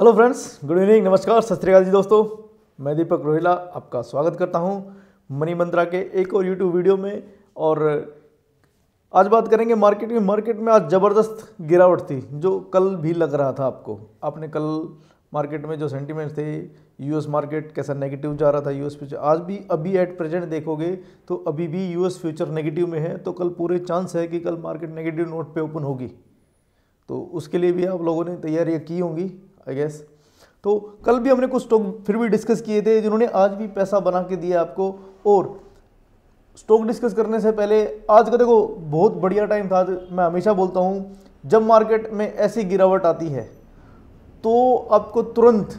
hello friends good evening नमस्कार सत श्रीकाल जी दोस्तों मैं दीपक रोहिला आपका स्वागत करता हूं मनी मंत्रा के एक और यूट्यूब वीडियो में और आज बात करेंगे मार्केट में मार्केट में आज ज़बरदस्त गिरावट थी जो कल भी लग रहा था आपको आपने कल मार्केट में जो सेंटीमेंट थे यूएस मार्केट कैसा नेगेटिव जा रहा था यूएस फ्यूचर आज भी अभी एट प्रेजेंट देखोगे तो अभी भी यूएस फ्यूचर नेगेटिव में है तो कल पूरे चांस है कि कल मार्केट नेगेटिव नोट पे ओपन होगी तो उसके लिए भी आप लोगों ने तैयारियाँ की होंगी आई गेस तो कल भी हमने कुछ स्टॉक फिर भी डिस्कस किए थे जिन्होंने आज भी पैसा बना के दिया आपको और स्टॉक डिस्कस करने से पहले आज का देखो बहुत बढ़िया टाइम था मैं हमेशा बोलता हूँ जब मार्केट में ऐसी गिरावट आती है तो आपको तुरंत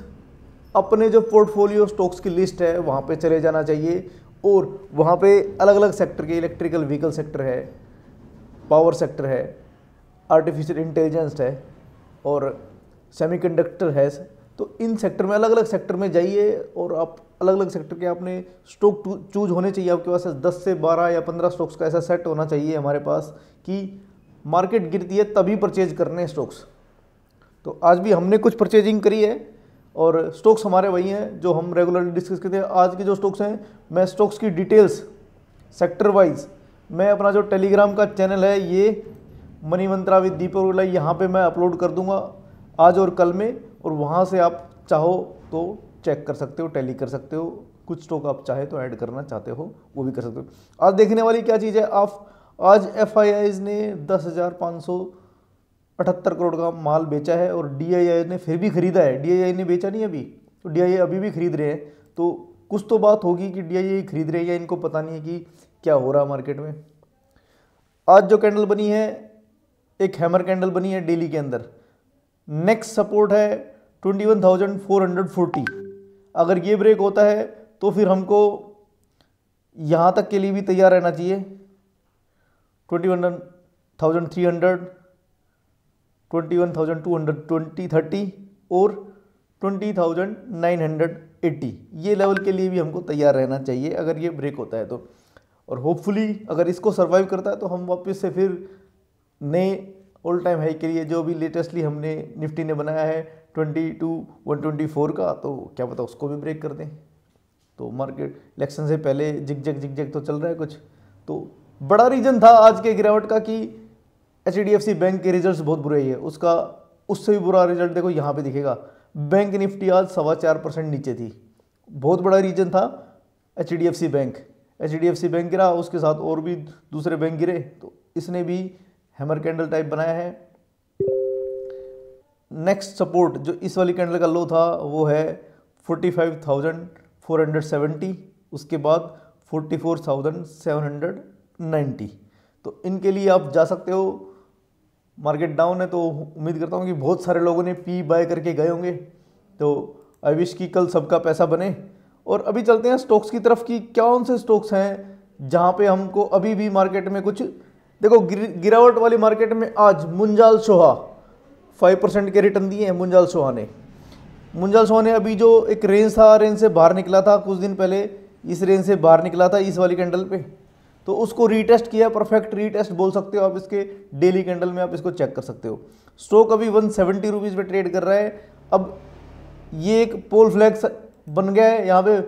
अपने जो पोर्टफोलियो स्टॉक्स की लिस्ट है वहाँ पे चले जाना चाहिए और वहाँ पे अलग अलग सेक्टर के इलेक्ट्रिकल व्हीकल सेक्टर है पावर सेक्टर है आर्टिफिशियल इंटेलिजेंस है और सेमीकंडक्टर है तो इन सेक्टर में अलग अलग सेक्टर में जाइए और आप अलग अलग सेक्टर के आपने स्टॉक चूज होने चाहिए आपके पास दस से बारह या पंद्रह स्टॉक्स का ऐसा सेट होना चाहिए हमारे पास कि मार्केट गिरती है तभी परचेज करने हैं स्टॉक्स तो आज भी हमने कुछ परचेजिंग करी है और स्टॉक्स हमारे वही हैं जो हम रेगुलरली डिस्कस करते हैं आज के जो स्टॉक्स हैं मैं स्टॉक्स की डिटेल्स सेक्टर वाइज मैं अपना जो टेलीग्राम का चैनल है ये मनी मंत्रा विद दीपक यहाँ पे मैं अपलोड कर दूंगा आज और कल में और वहाँ से आप चाहो तो चेक कर सकते हो टैली कर सकते हो कुछ स्टॉक आप चाहे तो ऐड करना चाहते हो वो भी कर सकते हो आज देखने वाली क्या चीज़ है आप आज एफ ने दस हज़ार पाँच सौ अठहत्तर करोड़ का माल बेचा है और डी ने फिर भी खरीदा है डी ने बेचा नहीं अभी तो डी अभी भी खरीद रहे हैं तो कुछ तो बात होगी कि डी खरीद रहे हैं या इनको पता नहीं है कि क्या हो रहा है मार्केट में आज जो कैंडल बनी है एक हैमर कैंडल बनी है डेली के अंदर नेक्स्ट सपोर्ट है 21,440 अगर ये ब्रेक होता है तो फिर हमको यहाँ तक के लिए भी तैयार रहना चाहिए 21,300 हंड्रेड ट्वेंटी थर्टी और 20,980 ये लेवल के लिए भी हमको तैयार रहना चाहिए अगर ये ब्रेक होता है तो और होपफुली अगर इसको सर्वाइव करता है तो हम वापस से फिर नए ऑल टाइम हाई के लिए जो भी लेटेस्टली हमने निफ्टी ने बनाया है twenty two one twenty four का तो क्या पता उसको भी ब्रेक कर दें तो मार्केट इलेक्शन से पहले जिग जग जिग जग तो चल रहा है कुछ तो बड़ा रीज़न था आज के गिरावट का कि एच बैंक के रिजल्ट बहुत बुरे ही है उसका उससे भी बुरा रिजल्ट देखो यहाँ पर दिखेगा बैंक निफ्टी आज सवा चार परसेंट नीचे थी बहुत बड़ा रीजन था एच बैंक एच बैंक गिरा उसके साथ और भी दूसरे बैंक गिरे तो इसने भी हैमर कैंडल टाइप बनाया है नेक्स्ट सपोर्ट जो इस वाली कैंडल का लो था वो है 45,470 उसके बाद 44,790 तो इनके लिए आप जा सकते हो मार्केट डाउन है तो उम्मीद करता हूँ कि बहुत सारे लोगों ने पी बाय करके गए होंगे तो आई विश कि कल सबका पैसा बने और अभी चलते हैं स्टॉक्स की तरफ कि कौन से स्टॉक्स हैं जहाँ पे हमको अभी भी मार्केट में कुछ देखो गिर, गिरावट वाली मार्केट में आज मुंजाल सोहा फाइव परसेंट के रिटर्न दिए हैं मुंजाल सोहा ने मुंजाल सोहा ने अभी जो एक रेंज था रेंज से बाहर निकला था कुछ दिन पहले इस रेंज से बाहर निकला था इस वाली कैंडल पे तो उसको रीटेस्ट किया परफेक्ट रीटेस्ट बोल सकते हो आप इसके डेली कैंडल में आप इसको चेक कर सकते हो स्टॉक अभी वन सेवेंटी रुपीज़ में ट्रेड कर रहा है अब ये एक पोल फ्लैग बन गया है यहाँ पे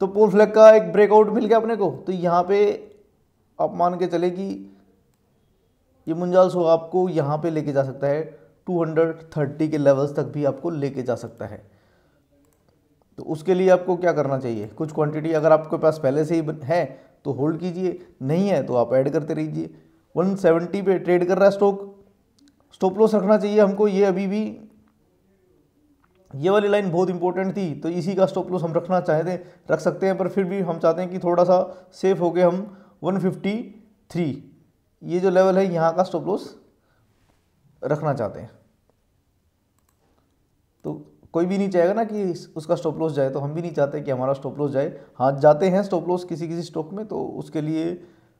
तो पोल फ्लैग का एक ब्रेकआउट मिल गया अपने को तो यहाँ पे आप मान के चले कि ये मुंजाल सो आपको यहाँ पे लेके जा सकता है 230 के लेवल्स तक भी आपको लेके जा सकता है तो उसके लिए आपको क्या करना चाहिए कुछ क्वांटिटी अगर आपके पास पहले से ही है तो होल्ड कीजिए नहीं है तो आप ऐड करते रहिए 170 पे ट्रेड कर रहा है स्टॉक स्टॉप लॉस रखना चाहिए हमको ये अभी भी ये वाली लाइन बहुत इंपॉर्टेंट थी तो इसी का स्टॉप लॉस हम रखना चाहते रख सकते हैं पर फिर भी हम चाहते हैं कि थोड़ा सा सेफ हो गए हम वन ये जो लेवल है यहाँ का स्टॉप लॉस रखना चाहते हैं तो कोई भी नहीं चाहेगा ना कि उसका स्टॉप लॉस जाए तो हम भी नहीं चाहते कि हमारा स्टॉप लॉस जाए हाँ जाते हैं स्टॉप लॉस किसी किसी स्टॉक में तो उसके लिए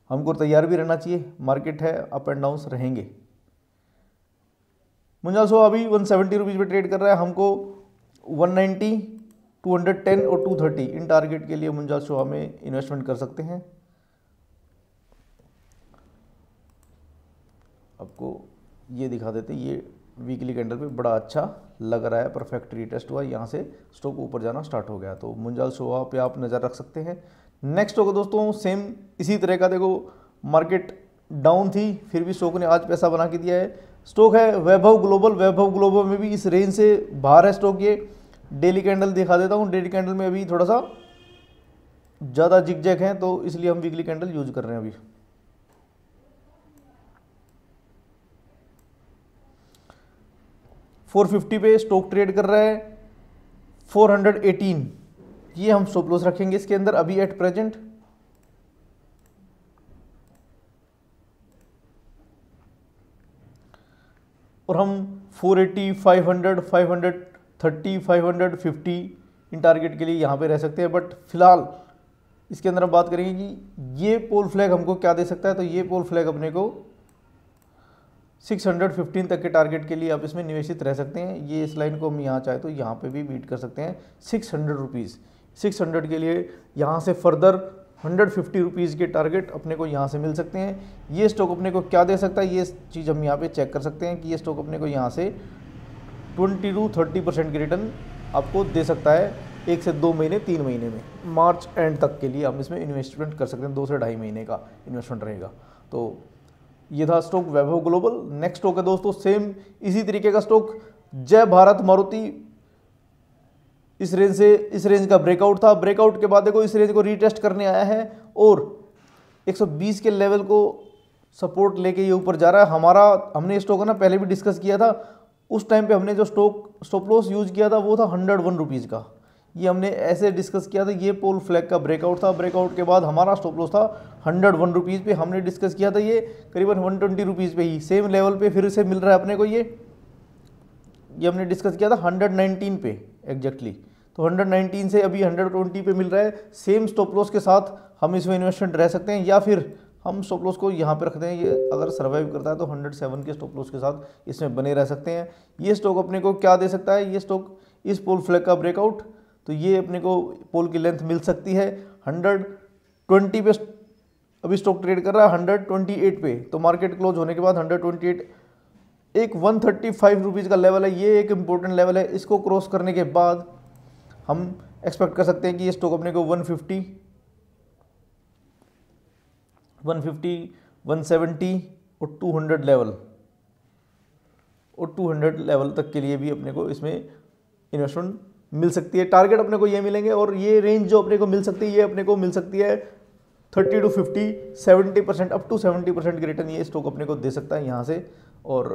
हमको तैयार भी रहना चाहिए मार्केट है अप एंड डाउन रहेंगे मुंजा सो अभी वन सेवेंटी रुपीज़ पर ट्रेड कर रहा है हमको one ninety two hundred ten और टू थर्टी इन टारगेट के लिए मुंजा सो हमें इन्वेस्टमेंट कर सकते हैं आपको ये दिखा देते ये वीकली कैंडल पे बड़ा अच्छा लग रहा है परफेक्ट रीटेस्ट हुआ यहाँ से स्टॉक ऊपर जाना स्टार्ट हो गया तो मुंजाल शोभा पे आप नज़र रख सकते हैं नेक्स्ट होगा दोस्तों सेम इसी तरह का देखो मार्केट डाउन थी फिर भी स्टॉक ने आज पैसा बना के दिया है स्टॉक है वैभव ग्लोबल वैभव ग्लोबल में भी इस रेंज से बाहर है स्टॉक ये डेली कैंडल दिखा देता हूँ डेली कैंडल में अभी थोड़ा सा ज़्यादा जिगजैक हैं तो इसलिए हम वीकली कैंडल यूज कर रहे हैं अभी 450 पे स्टॉक ट्रेड कर रहा है 418 ये हम स्टॉप लॉस रखेंगे इसके अंदर अभी एट प्रेजेंट और हम 480, 500, 530, 550 इन टारगेट के लिए यहाँ पे रह सकते हैं बट फिलहाल इसके अंदर हम बात करेंगे कि ये पोल फ्लैग हमको क्या दे सकता है तो ये पोल फ्लैग अपने को 615 तक के टारगेट के लिए आप इसमें निवेशित रह सकते हैं ये इस लाइन को हम यहाँ चाहे तो यहाँ पे भी बीट कर सकते हैं six hundred rupees six hundred के लिए यहाँ से फर्दर हंड्रेड फिफ्टी रुपीज़ के टारगेट अपने को यहाँ से मिल सकते हैं ये स्टॉक अपने को क्या दे सकता है ये चीज़ हम यहाँ पे चेक कर सकते हैं कि ये स्टॉक अपने को यहाँ से ट्वेंटी टू थर्टी परसेंट की रिटर्न आपको दे सकता है एक से दो महीने तीन महीने में मार्च एंड तक के लिए हम इसमें इन्वेस्टमेंट कर सकते हैं दो से ढाई महीने का इन्वेस्टमेंट रहेगा तो ये था stock Vaibhav Global next stock है दोस्तों सेम इसी तरीके का स्टॉक जय भारत मारुति इस रेंज से इस रेंज का ब्रेकआउट था ब्रेकआउट के बाद देखो इस रेंज को रीटेस्ट करने आया है और 120 के लेवल को सपोर्ट लेके ये ऊपर जा रहा है हमारा हमने स्टॉक ना पहले भी डिस्कस किया था उस टाइम पे हमने जो स्टॉक स्टॉप लॉस यूज़ किया था वो था हंड्रेड वन रुपीज़ का ये हमने ऐसे डिस्कस किया था ये पोल फ्लैग का ब्रेकआउट था ब्रेकआउट के बाद हमारा स्टॉप लॉस था हंड्रेड वन रुपीज़ पे हमने डिस्कस किया था ये करीबन वन ट्वेंटी रुपीज़ पे ही सेम लेवल पे फिर से मिल रहा है अपने को ये ये हमने डिस्कस किया था हंड्रेड नाइनटीन पे एग्जैक्टली तो हंड्रेड नाइनटीन से अभी हंड्रेड ट्वेंटी पे मिल रहा है सेम स्टॉप लॉस के साथ हम इसमें इन्वेस्टमेंट रह सकते हैं या फिर हम स्टॉप लॉस को यहाँ पे रखते हैं ये अगर सर्वाइव करता है तो सेवन के स्टॉप लॉस के साथ इसमें बने रह सकते हैं ये स्टॉक अपने को क्या दे सकता है ये स्टॉक इस पोल फ्लैग का ब्रेकआउट तो ये अपने को पोल की लेंथ मिल सकती है हंड्रेड ट्वेंटी पे अभी स्टॉक ट्रेड कर रहा है हंड्रेड ट्वेंटी एट पे तो मार्केट क्लोज होने के बाद हंड्रेड ट्वेंटी एट एक वन थर्टी फाइव रुपीज़ का लेवल है ये एक इम्पोर्टेंट लेवल है इसको क्रॉस करने के बाद हम एक्सपेक्ट कर सकते हैं कि ये स्टॉक अपने को one fifty one fifty one seventy और टू हंड्रेड लेवल और टू हंड्रेड लेवल तक के लिए भी अपने को इसमें इन्वेस्टमेंट मिल सकती है टारगेट अपने को ये मिलेंगे और ये रेंज जो अपने को मिल सकती है ये अपने को मिल सकती है thirty two fifty seventy percent up to seventy percent के रिटर्न ये स्टॉक अपने को दे सकता है यहाँ से और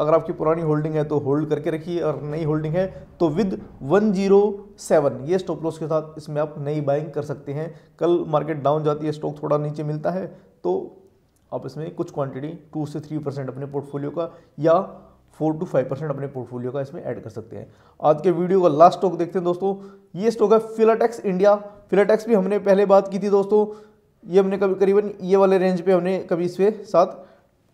अगर आपकी पुरानी होल्डिंग है तो होल्ड करके रखिए और नई होल्डिंग है तो विद 107 ये स्टॉप लॉस के साथ इसमें आप नई बाइंग कर सकते हैं कल मार्केट डाउन जाती है स्टॉक थोड़ा नीचे मिलता है तो आप इसमें कुछ क्वांटिटी टू से थ्री परसेंट अपने पोर्टफोलियो का या फोर टू फाइव परसेंट अपने पोर्टफोलियो का इसमें ऐड कर सकते हैं आज के वीडियो का लास्ट स्टॉक देखते हैं दोस्तों ये स्टॉक है फिलाटेक्स इंडिया फिलाटेक्स भी हमने पहले बात की थी दोस्तों ये हमने कभी करीबन ये वाले रेंज पे हमने कभी इसके साथ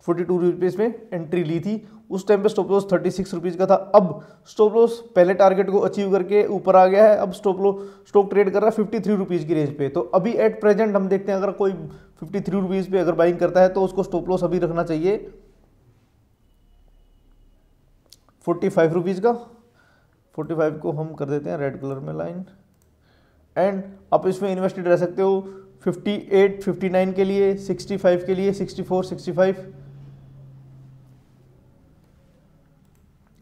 फोर्टी टू रुपीज़ में एंट्री ली थी उस टाइम पे stop loss thirty six rupees का था अब स्टॉप लॉस पहले टारगेट को अचीव करके ऊपर आ गया है अब स्टॉप लॉस स्टॉक ट्रेड कर रहा है फिफ्टी थ्री रुपीज़ की रेंज पे तो अभी एट प्रेजेंट हम देखते हैं अगर कोई फिफ्टी थ्री रुपीज़ पर अगर बाइंग करता है तो उसको स्टॉप लॉस अभी रखना चाहिए फोर्टी फाइव रुपीज़ का फोर्टी फाइव को हम कर देते हैं रेड कलर में लाइन एंड आप इसमें इन्वेस्टेड रह सकते हो फिफ्टी एट फिफ्टी नाइन के लिए सिक्सटी फाइव के लिए sixty four sixty five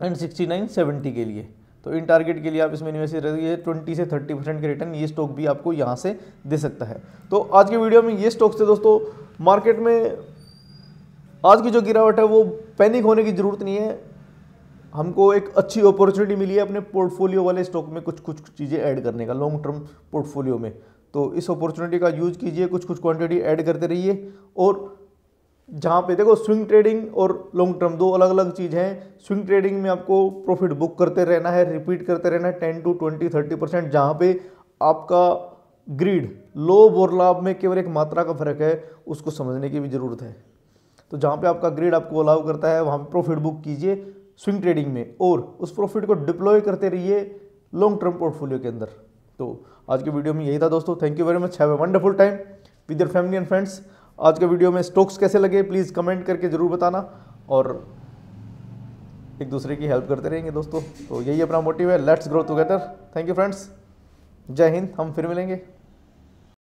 and sixty nine seventy के लिए तो इन टारगेट के लिए आप इसमें इन्वेस्ट रहिए ट्वेंटी से थर्टी परसेंट के रिटर्न ये स्टॉक भी आपको यहाँ से दे सकता है तो आज के वीडियो में ये स्टॉक्स थे दोस्तों मार्केट में आज की जो गिरावट है वो पैनिक होने की ज़रूरत नहीं है हमको एक अच्छी अपॉर्चुनिटी मिली है अपने पोर्टफोलियो वाले स्टॉक में कुछ कुछ चीज़ें ऐड करने का लॉन्ग टर्म पोर्टफोलियो में तो इस अपॉर्चुनिटी का यूज कीजिए कुछ कुछ क्वांटिटी ऐड करते रहिए और जहाँ पे देखो स्विंग ट्रेडिंग और लॉन्ग टर्म दो अलग अलग चीज़ हैं स्विंग ट्रेडिंग में आपको प्रॉफिट बुक करते रहना है रिपीट करते रहना है ten to twenty thirty percent जहाँ पर आपका ग्रीड लोभ और लाभ में केवल एक मात्रा का फर्क है उसको समझने की भी ज़रूरत है तो जहाँ पे आपका ग्रीड आपको अलाउ करता है वहाँ पर प्रॉफिट बुक कीजिए स्विंग ट्रेडिंग में और उस प्रॉफिट को डिप्लॉय करते रहिए लॉन्ग टर्म पोर्टफोलियो के अंदर तो आज के वीडियो में यही था दोस्तों thank you very much have a wonderful time with your family and friends आज के वीडियो में स्टॉक्स कैसे लगे प्लीज़ कमेंट करके ज़रूर बताना और एक दूसरे की हेल्प करते रहेंगे दोस्तों तो यही अपना मोटिव है let's grow together thank you friends जय हिंद हम फिर मिलेंगे